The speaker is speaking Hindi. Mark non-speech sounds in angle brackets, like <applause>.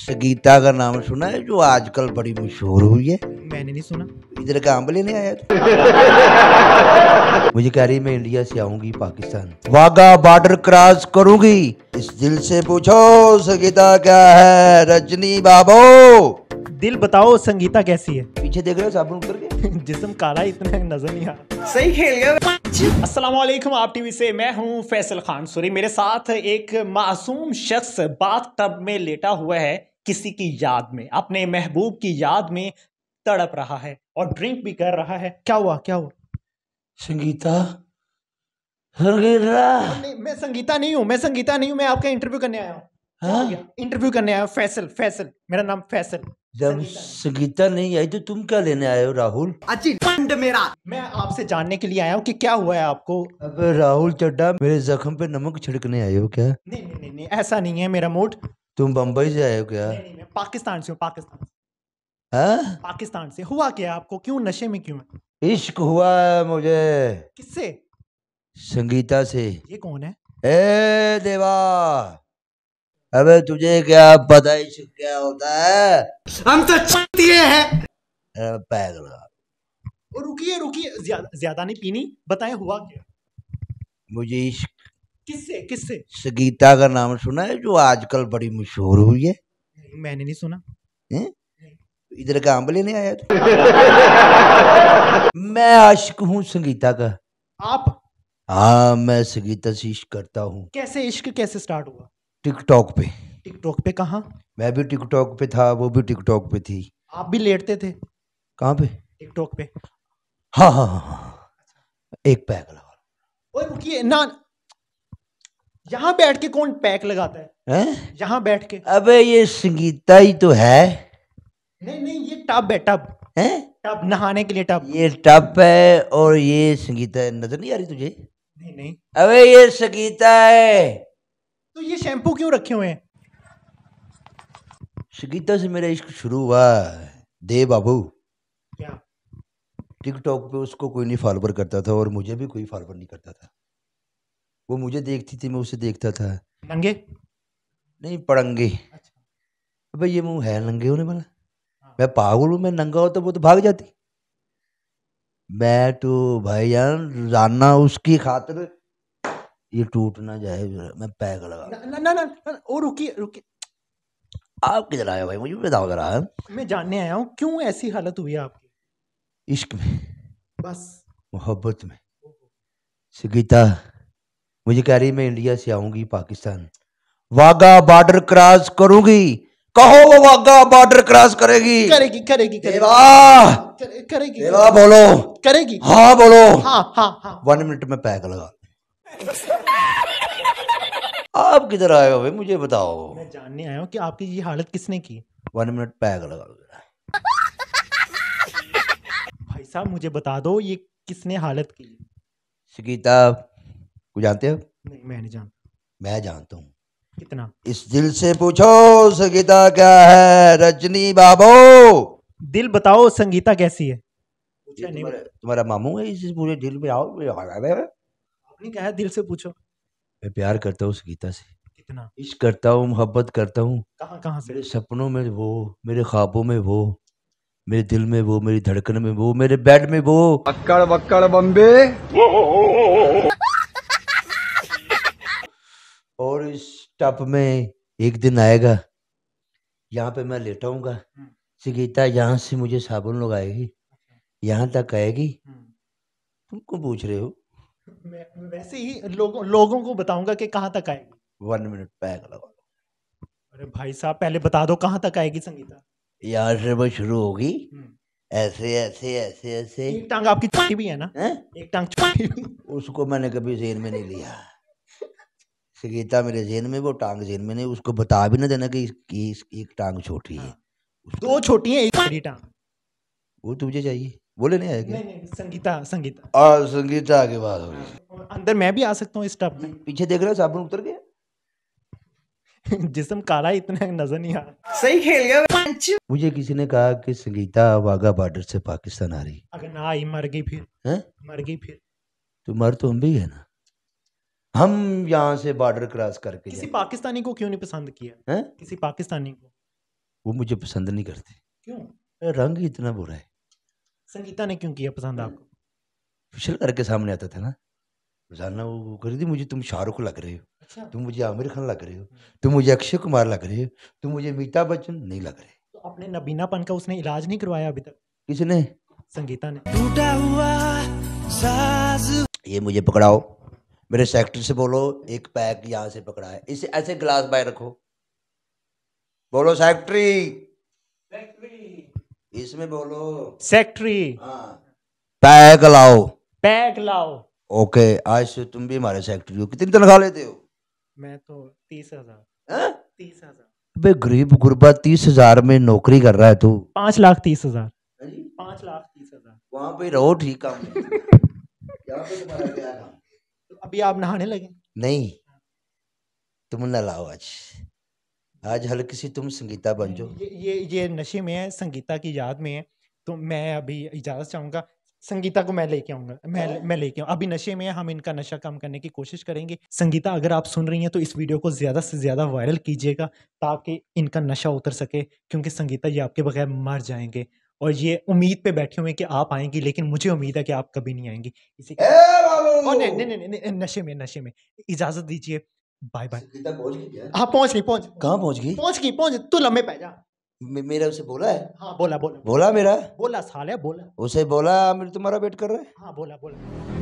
अच्छा। गीता का नाम सुना है जो आजकल बड़ी मशहूर हुई है मैंने नहीं सुना इधर का आंबले नहीं आया <laughs> मुझे कह रही मैं इंडिया से आऊंगी पाकिस्तान वाघा बॉर्डर क्रॉस करूंगी इस दिल से पूछो संगीता क्या है रजनी बाबो दिल बताओ संगीता कैसी है पीछे देख रहे हो साबुन उतर के <laughs> जिसम काला इतना नजर नहीं आ सही खेल गया असलम आप टीवी से मैं हूं फैसल खान सूरी मेरे साथ एक मासूम शख्स बात टब में लेटा हुआ है किसी की याद में अपने महबूब की याद में तड़प रहा है और ड्रिंक भी कर रहा है क्या हुआ क्या हुआ संगीता संगीता मैं संगीता नहीं हूँ मैं संगीता नहीं हूँ मैं आपका इंटरव्यू करने आया हूँ इंटरव्यू हाँ। करने आया फैसल फैसल मेरा नाम फैसल जब संगीता नहीं आई तो तुम क्या लेने आए हो राहुल अच्छी फंड मेरा मैं आपसे जानने के लिए आया हूँ कि क्या हुआ है आपको अब राहुल चड्डा मेरे जख्म पे नमक छिड़कने आए हो क्या नहीं नहीं नहीं, नहीं ऐसा नहीं है मेरा मूड तुम बम्बई से आए हो क्या नहीं, नहीं, मैं पाकिस्तान से हूँ पाकिस्तान आ? हाँ? पाकिस्तान से हुआ क्या आपको क्यों नशे में क्यों इश्क हुआ है मुझे किससे संगीता से ये कौन है ए देवा अबे तुझे क्या पता इश्क क्या होता है हम तो दिए हैं पैगला रुकिए रुकिए ज्यादा ज्यादा नहीं पीनी बताएं हुआ क्या मुझे इश्क किससे किससे संगीता का नाम सुना है जो आजकल बड़ी मशहूर हुई है मैंने नहीं सुना इधर का आंब लेने आया था <laughs> मैं आशिक हूँ संगीता का आप हाँ मैं संगीता से इश्क करता हूँ कैसे इश्क कैसे स्टार्ट हुआ टिकटॉक पे टिकटॉक पे कहा मैं भी टिकटॉक पे था वो भी टिकटॉक पे थी आप भी लेटते थे कहाँ पे टिकटॉक पे हाँ हाँ हाँ हाँ एक पैक लगा ओए ना यहाँ बैठ के कौन पैक लगाता है यहाँ बैठ के अबे ये संगीता ही तो है नहीं नहीं ये टब है टब है टब नहाने के लिए टब ये टब है और ये संगीता नजर नहीं आ रही तुझे नहीं नहीं अबे ये संगीता है तो ये शैम्पू क्यों रखे हुए हैं संगीता से मेरा इश्क शुरू हुआ दे बाबू क्या टिकटॉक पे उसको कोई नहीं फॉलोवर करता था और मुझे भी कोई फॉलोवर नहीं करता था वो मुझे देखती थी मैं उसे देखता था नंगे नहीं पड़ंगे अच्छा। अबे ये मुंह है नंगे होने वाला हाँ। मैं पागल हूँ मैं नंगा होता तो वो तो भाग जाती मैं तो भाई जान जानना उसकी खातिर ये टूट ना जाए मैं पैक लगा ना ना ना, ना ओ आप किधर आए भाई मुझे बताओ जरा मैं जानने आया हूँ क्यों ऐसी हालत हुई है आपकी इश्क में बस मोहब्बत में संगीता मुझे कह रही मैं इंडिया से आऊंगी पाकिस्तान वाघा बॉर्डर क्रॉस करूंगी कहो वो वाघा बॉर्डर क्रॉस करेगी करेगी करेगी करेगी करेगी, करेगी, करेगी बोलो करेगी हाँ बोलो हाँ हाँ हाँ वन मिनट में पैक लगा आप किधर आए हो भाई मुझे बताओ मैं जानने आया हूँ कि आपकी ये हालत किसने की वन मिनट पैग लगा दो भाई साहब मुझे बता दो ये किसने हालत की सगीता को जानते हो नहीं मैं नहीं जानता मैं जानता हूँ कितना इस दिल से पूछो संगीता क्या है रजनी बाबो दिल बताओ संगीता कैसी है तुम्हारा मामू है इस पूरे दिल में आओ आपने कहा दिल से पूछो मैं प्यार करता हूँ गीता से कितना इश्क करता हूँ मोहब्बत करता हूँ कहाँ कहाँ से मेरे सपनों में वो मेरे ख्वाबों में वो मेरे दिल में वो मेरी धड़कन में वो मेरे बेड में वो अक्कड़ बक्कड़ बम्बे और इस टप में एक दिन आएगा यहाँ पे मैं लेटाऊंगा हम्म। सीता यहाँ से मुझे साबुन लगाएगी अच्छा। यहाँ तक आएगी हम्म। तुम क्यों पूछ रहे हो मैं वैसे ही लोगों लोगों को बताऊंगा कि कहाँ तक आएगी वन मिनट पैक लगा लो अरे भाई साहब पहले बता दो कहाँ तक आएगी संगीता यार से वो शुरू होगी हम्म। ऐसे ऐसे ऐसे ऐसे एक टांग आपकी छोटी भी है ना है? एक टांग छोटी उसको मैंने कभी जेन में नहीं लिया संगीता मेरे जेन में वो टांग जेन में नहीं उसको बता भी ना देना कि इसकी एक टांग छोटी है हाँ। दो छोटी है एक बड़ी टांग वो तुझे चाहिए बोले नहीं आएगी नहीं नहीं संगीता संगीता और संगीता आगे बात होगी हाँ, अंदर मैं भी आ सकता हूँ इस टप में पीछे देख रहे हो साबुन उतर गया <laughs> जिसम काला इतना नजर नहीं आ सही खेल गया मुझे किसी ने कहा कि संगीता वाघा बॉर्डर से पाकिस्तान आ रही अगर ना आई मर गई फिर है मर गई फिर तो मर तो हम भी है ना हम यहाँ से बॉर्डर क्रॉस करके किसी पाकिस्तानी को क्यों नहीं पसंद किया है? किसी पाकिस्तानी को वो मुझे पसंद नहीं करते क्यों रंग इतना बुरा है संगीता ने क्यों किया पसंद हम्म। आपको फिशल करके सामने आता था ना रोजाना वो कर दी मुझे तुम शाहरुख लग रहे हो अच्छा? तुम मुझे आमिर खान लग रहे हो तुम मुझे अक्षय कुमार लग रहे हो तुम मुझे अमिताभ बच्चन नहीं लग रहे तो अपने नबीनापन का उसने इलाज नहीं करवाया अभी तक किसने संगीता ने टूटा हुआ साज ये मुझे पकड़ाओ मेरे सेक्टर से बोलो एक पैक यहाँ से पकड़ा है इसे ऐसे गिलास बाय रखो बोलो सेक्ट्री इसमें बोलो सेक्ट्री हाँ। पैक लाओ पैक लाओ ओके आज से तुम भी हमारे सेक्ट्री हो कितनी तनख्वाह लेते हो मैं तो तीस हजार हाँ? तीस हजार गरीब गुरबा तीस हजार में नौकरी कर रहा है तू पांच लाख तीस हजार हाँ पांच लाख तीस हजार वहाँ पे रहो ठीक काम पे तुम्हारा तो अभी आप नहाने लगे नहीं तुम नहलाओ आज आज हल्की सी तुम संगीता बन जाओ ये, ये नशे में है संगीता की याद में है तो मैं अभी इजाज़त चाहूंगा संगीता को मैं लेके आऊंगा मैं मैं लेके आऊँ अभी नशे में हम इनका नशा कम करने की कोशिश करेंगे संगीता अगर आप सुन रही हैं तो इस वीडियो को ज़्यादा से ज़्यादा वायरल कीजिएगा ताकि इनका नशा उतर सके क्योंकि संगीता ये आपके बगैर मर जाएंगे और ये उम्मीद पे बैठे हुए कि आप आएंगी लेकिन मुझे उम्मीद है कि आप कभी नहीं आएंगी इसी नहीं नहीं नशे में नशे में इजाज़त दीजिए बाय बाय पहुंच गई हाँ पहुंच गई पहुंच कहाँ पहुंच गई पहुंच गई पहुंच तू लम्बे पै जा मेरा उसे बोला है हाँ बोला बोला बोला मेरा बोला साले बोला उसे बोला मेरे तुम्हारा वेट कर रहे है हाँ बोला बोला